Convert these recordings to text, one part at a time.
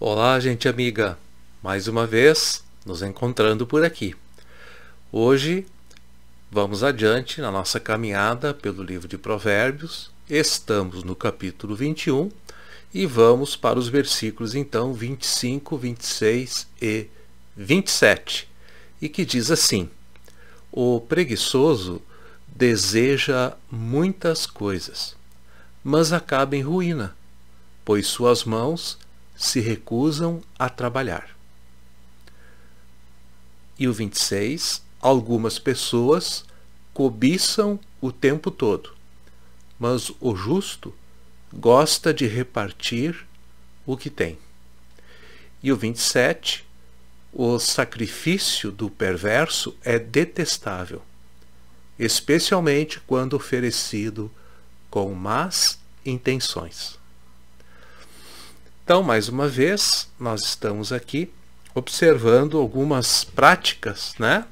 Olá, gente amiga! Mais uma vez nos encontrando por aqui. Hoje vamos adiante na nossa caminhada pelo livro de Provérbios. Estamos no capítulo 21 e vamos para os versículos então 25, 26 e 27, e que diz assim: O preguiçoso deseja muitas coisas, mas acaba em ruína, pois suas mãos se recusam a trabalhar. E o 26, algumas pessoas cobiçam o tempo todo, mas o justo gosta de repartir o que tem. E o 27, o sacrifício do perverso é detestável, especialmente quando oferecido com más intenções. Então, mais uma vez, nós estamos aqui observando algumas práticas, né,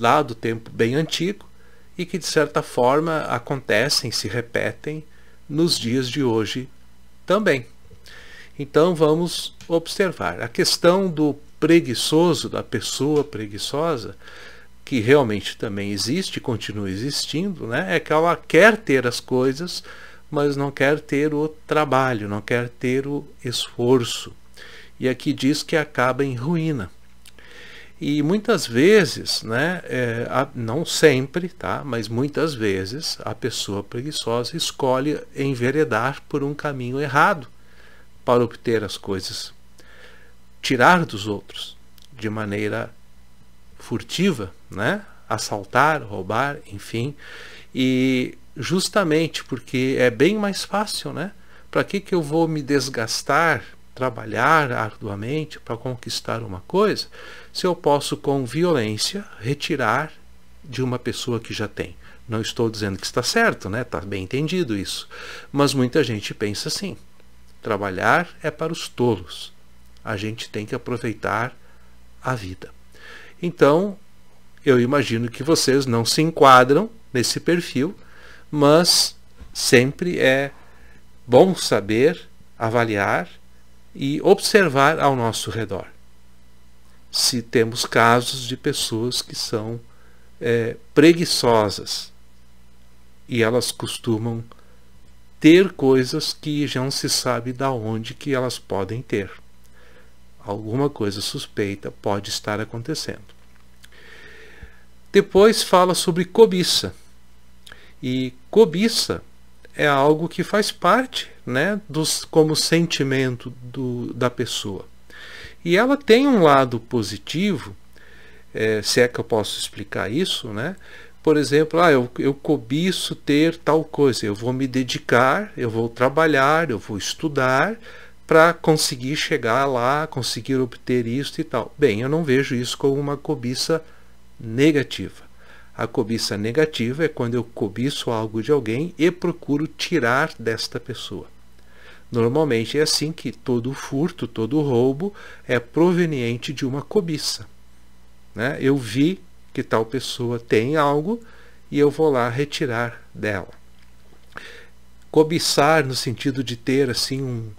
lá do tempo bem antigo e que de certa forma acontecem, se repetem nos dias de hoje também. Então vamos observar a questão do preguiçoso, da pessoa preguiçosa, que realmente também existe, continua existindo, né? É que ela quer ter as coisas, mas não quer ter o trabalho, não quer ter o esforço. E aqui diz que acaba em ruína. E muitas vezes, né, é, a, não sempre, tá, mas muitas vezes a pessoa preguiçosa escolhe enveredar por um caminho errado para obter as coisas, tirar dos outros de maneira furtiva, né, assaltar, roubar, enfim. E justamente porque é bem mais fácil, né? Para que, que eu vou me desgastar, trabalhar arduamente para conquistar uma coisa, se eu posso com violência retirar de uma pessoa que já tem? Não estou dizendo que está certo, né? Está bem entendido isso. Mas muita gente pensa assim: trabalhar é para os tolos. A gente tem que aproveitar a vida. Então, eu imagino que vocês não se enquadram nesse perfil mas sempre é bom saber, avaliar e observar ao nosso redor. Se temos casos de pessoas que são é, preguiçosas e elas costumam ter coisas que já não se sabe da onde que elas podem ter. Alguma coisa suspeita pode estar acontecendo. Depois fala sobre cobiça. E cobiça é algo que faz parte né, dos, como sentimento do, da pessoa. E ela tem um lado positivo, é, se é que eu posso explicar isso, né? Por exemplo, ah, eu, eu cobiço ter tal coisa, eu vou me dedicar, eu vou trabalhar, eu vou estudar para conseguir chegar lá, conseguir obter isto e tal. Bem, eu não vejo isso como uma cobiça negativa. A cobiça negativa é quando eu cobiço algo de alguém e procuro tirar desta pessoa. Normalmente é assim que todo furto, todo roubo é proveniente de uma cobiça. Né? Eu vi que tal pessoa tem algo e eu vou lá retirar dela. Cobiçar no sentido de ter assim um,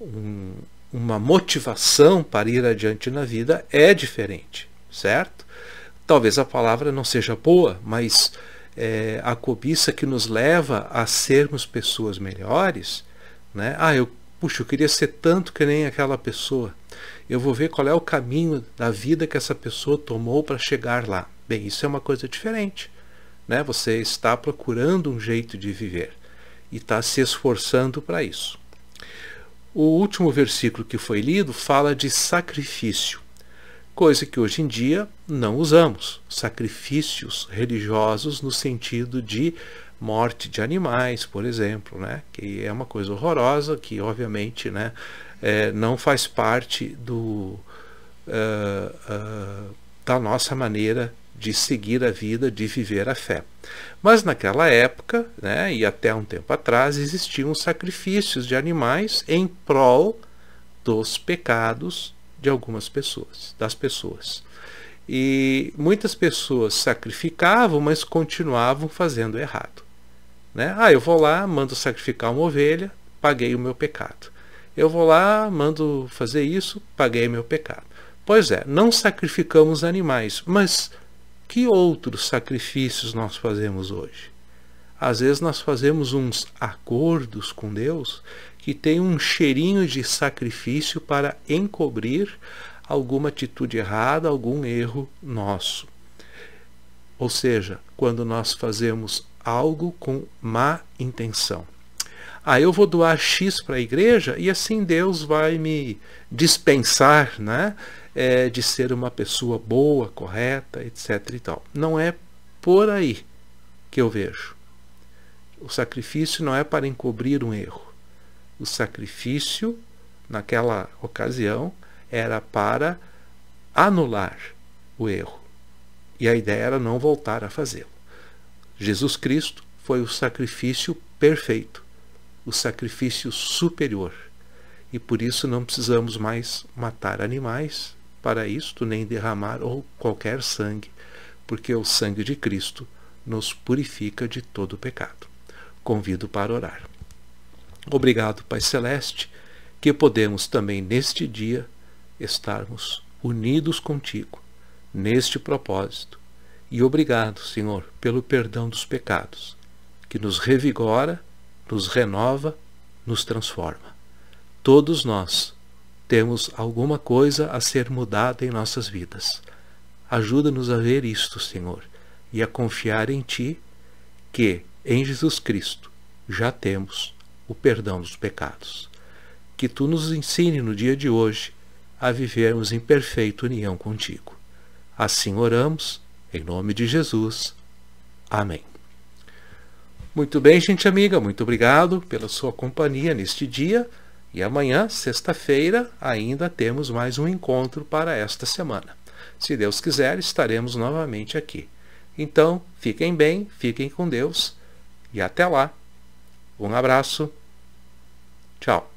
um, uma motivação para ir adiante na vida é diferente, certo? Talvez a palavra não seja boa, mas é, a cobiça que nos leva a sermos pessoas melhores, né? Ah, eu puxa, eu queria ser tanto que nem aquela pessoa. Eu vou ver qual é o caminho da vida que essa pessoa tomou para chegar lá. Bem, isso é uma coisa diferente, né? Você está procurando um jeito de viver e está se esforçando para isso. O último versículo que foi lido fala de sacrifício coisa que hoje em dia não usamos. Sacrifícios religiosos no sentido de morte de animais, por exemplo, né? que é uma coisa horrorosa, que obviamente né, é, não faz parte do, uh, uh, da nossa maneira de seguir a vida, de viver a fé. Mas naquela época, né, e até um tempo atrás, existiam sacrifícios de animais em prol dos pecados de algumas pessoas, das pessoas. E muitas pessoas sacrificavam, mas continuavam fazendo errado. Né? Ah, eu vou lá, mando sacrificar uma ovelha, paguei o meu pecado. Eu vou lá, mando fazer isso, paguei meu pecado. Pois é, não sacrificamos animais, mas que outros sacrifícios nós fazemos hoje? Às vezes nós fazemos uns acordos com Deus que tem um cheirinho de sacrifício para encobrir alguma atitude errada, algum erro nosso. Ou seja, quando nós fazemos algo com má intenção. Ah, eu vou doar X para a igreja e assim Deus vai me dispensar né, é, de ser uma pessoa boa, correta, etc. E tal. Não é por aí que eu vejo. O sacrifício não é para encobrir um erro. O sacrifício, naquela ocasião, era para anular o erro. E a ideia era não voltar a fazê-lo. Jesus Cristo foi o sacrifício perfeito, o sacrifício superior. E por isso não precisamos mais matar animais para isto, nem derramar ou qualquer sangue, porque o sangue de Cristo nos purifica de todo pecado convido para orar. Obrigado, Pai Celeste, que podemos também neste dia estarmos unidos contigo, neste propósito. E obrigado, Senhor, pelo perdão dos pecados, que nos revigora, nos renova, nos transforma. Todos nós temos alguma coisa a ser mudada em nossas vidas. Ajuda-nos a ver isto, Senhor, e a confiar em Ti que em Jesus Cristo já temos o perdão dos pecados. Que tu nos ensine no dia de hoje a vivermos em perfeita união contigo. Assim oramos, em nome de Jesus. Amém. Muito bem, gente amiga, muito obrigado pela sua companhia neste dia. E amanhã, sexta-feira, ainda temos mais um encontro para esta semana. Se Deus quiser, estaremos novamente aqui. Então, fiquem bem, fiquem com Deus e até lá. Um abraço. Tchau.